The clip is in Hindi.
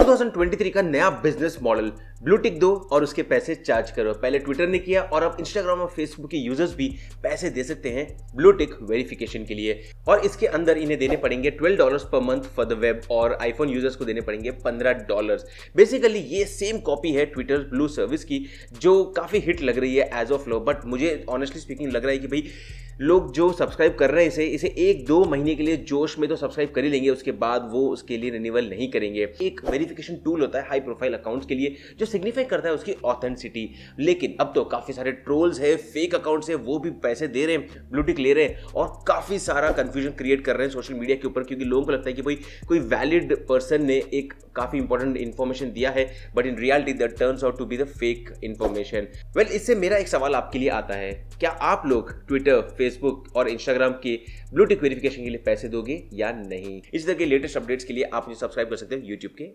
2023 का नया बिजनेस मॉडल ब्लू टिक दो और उसके पैसे चार्ज करो पहले ट्विटर ने किया और अब इंस्टाग्राम और फेसबुक के यूजर्स भी पैसे दे सकते हैं ब्लू टिक वेरिफिकेशन के लिए और इसके अंदर इन्हें देने पड़ेंगे twelve dollar per month for the web और आईफोन यूजर्स को देने पड़ेंगे पंद्रह डॉलर बेसिकली ये सेम कॉपी है ट्विटर ब्लू सर्विस की जो काफ़ी हिट लग रही है एज ऑफ लो बट मुझे ऑनेस्टली स्पीकिंग लग रहा है कि भाई लोग जो सब्सक्राइब कर रहे हैं इसे इसे एक दो महीने के लिए जोश में तो सब्सक्राइब कर ही लेंगे उसके बाद वो उसके लिए रिन्यूअल नहीं करेंगे एक वेरिफिकेशन टूल होता है हाई प्रोफाइल अकाउंट्स के लिए जो जो सिग्निफाई करता है उसकी ऑथेंटिसिटी लेकिन अब तो काफ़ी सारे ट्रोल्स है फेक अकाउंट्स है वो भी पैसे दे रहे हैं ब्लूटिक ले रहे हैं और काफ़ी सारा कन्फ्यूजन क्रिएट कर रहे हैं सोशल मीडिया के ऊपर क्योंकि लोगों को लगता है कि भाई कोई वैलिड पर्सन ने एक काफ़ी इंपॉर्टेंट इन्फॉर्मेशन दिया है but in reality that turns out to be the fake information well इससे मेरा एक सवाल आपके लिए आता है क्या आप लोग ट्विटर फेसबुक और इंस्टाग्राम के ब्लूटिक वेरिफिकेशन के लिए पैसे दोगे या नहीं इस तरह के लेटेस्ट अपडेट्स के लिए आप मुझे सब्सक्राइब कर सकते हैं यूट्यूब के